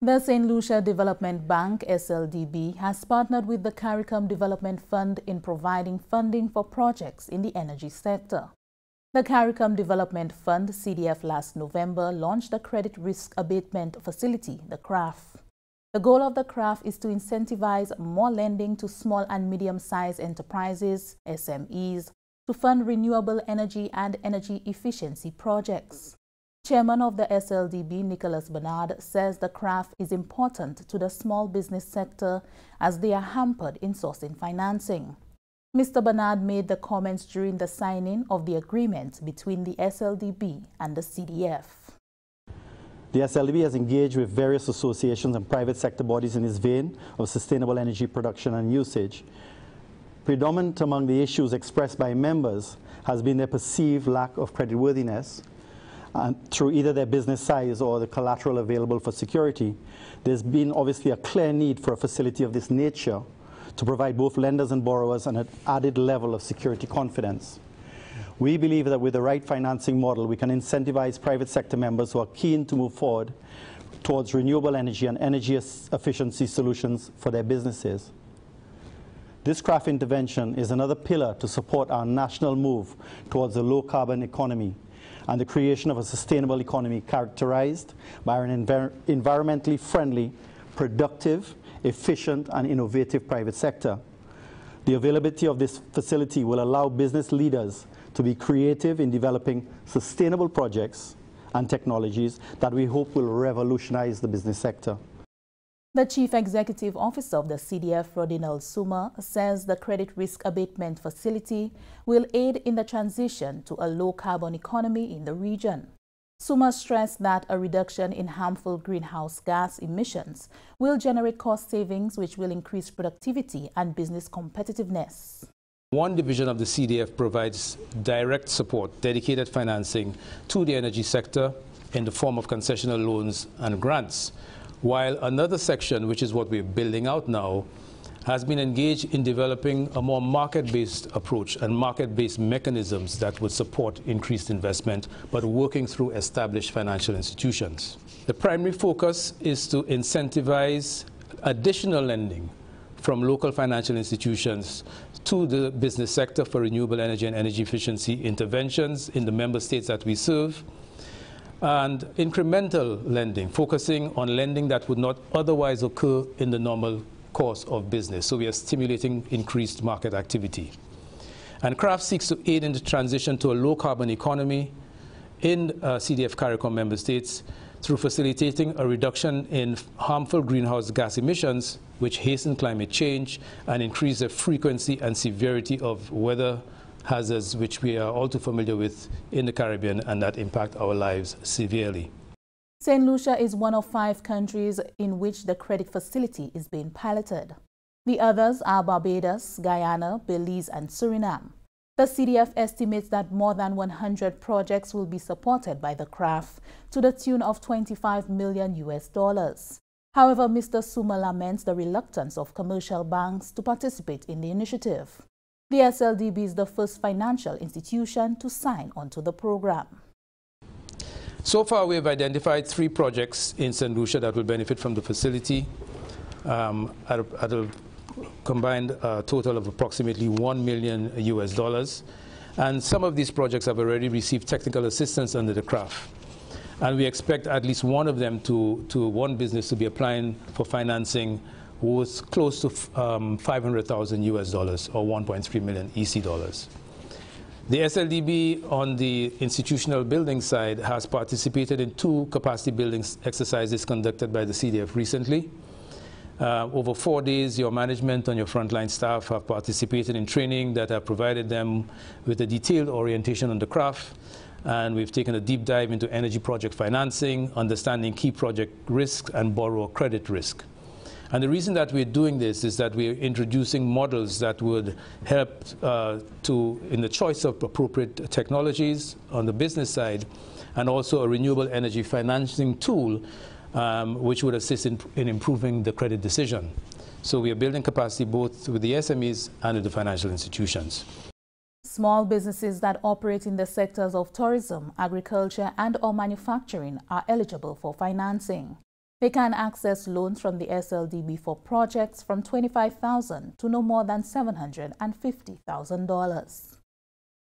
The St. Lucia Development Bank, SLDB, has partnered with the CARICOM Development Fund in providing funding for projects in the energy sector. The CARICOM Development Fund, CDF, last November launched the Credit Risk Abatement Facility, the CRAF. The goal of the CRAF is to incentivize more lending to small and medium-sized enterprises, SMEs, to fund renewable energy and energy efficiency projects. Chairman of the SLDB, Nicholas Bernard, says the craft is important to the small business sector as they are hampered in sourcing financing. Mr. Bernard made the comments during the signing of the agreement between the SLDB and the CDF. The SLDB has engaged with various associations and private sector bodies in this vein of sustainable energy production and usage. Predominant among the issues expressed by members has been their perceived lack of creditworthiness uh, through either their business size or the collateral available for security, there's been obviously a clear need for a facility of this nature to provide both lenders and borrowers an added level of security confidence. We believe that with the right financing model, we can incentivize private sector members who are keen to move forward towards renewable energy and energy efficiency solutions for their businesses. This craft intervention is another pillar to support our national move towards a low carbon economy and the creation of a sustainable economy characterized by an envir environmentally friendly, productive, efficient, and innovative private sector. The availability of this facility will allow business leaders to be creative in developing sustainable projects and technologies that we hope will revolutionize the business sector. The Chief Executive Officer of the CDF, Rodinal Suma, says the Credit Risk Abatement Facility will aid in the transition to a low-carbon economy in the region. Suma stressed that a reduction in harmful greenhouse gas emissions will generate cost savings which will increase productivity and business competitiveness. One division of the CDF provides direct support, dedicated financing to the energy sector in the form of concessional loans and grants while another section, which is what we're building out now, has been engaged in developing a more market-based approach and market-based mechanisms that would support increased investment, but working through established financial institutions. The primary focus is to incentivize additional lending from local financial institutions to the business sector for renewable energy and energy efficiency interventions in the member states that we serve, and incremental lending, focusing on lending that would not otherwise occur in the normal course of business. So we are stimulating increased market activity. And CRAFT seeks to aid in the transition to a low-carbon economy in uh, CDF CARICOM member states through facilitating a reduction in harmful greenhouse gas emissions, which hasten climate change and increase the frequency and severity of weather hazards which we are all too familiar with in the Caribbean and that impact our lives severely. St. Lucia is one of five countries in which the credit facility is being piloted. The others are Barbados, Guyana, Belize, and Suriname. The CDF estimates that more than 100 projects will be supported by the CRAF to the tune of 25 million US dollars. However, Mr. Suma laments the reluctance of commercial banks to participate in the initiative. The SLDB is the first financial institution to sign onto the program. So far, we have identified three projects in St. Lucia that will benefit from the facility um, at, a, at, a, combined uh, total of approximately 1 million US dollars. And some of these projects have already received technical assistance under the craft. And we expect at least one of them to, to one business to be applying for financing was close to um, 500,000 US dollars or 1.3 million EC dollars. The SLDB on the institutional building side has participated in two capacity building exercises conducted by the CDF recently. Uh, over four days, your management and your frontline staff have participated in training that have provided them with a detailed orientation on the craft. And we've taken a deep dive into energy project financing, understanding key project risks, and borrower credit risk. And the reason that we're doing this is that we're introducing models that would help uh, to, in the choice of appropriate technologies on the business side, and also a renewable energy financing tool um, which would assist in, in improving the credit decision. So we are building capacity both with the SMEs and with the financial institutions. Small businesses that operate in the sectors of tourism, agriculture, and or manufacturing are eligible for financing. They can access loans from the SLDB for projects from $25,000 to no more than $750,000.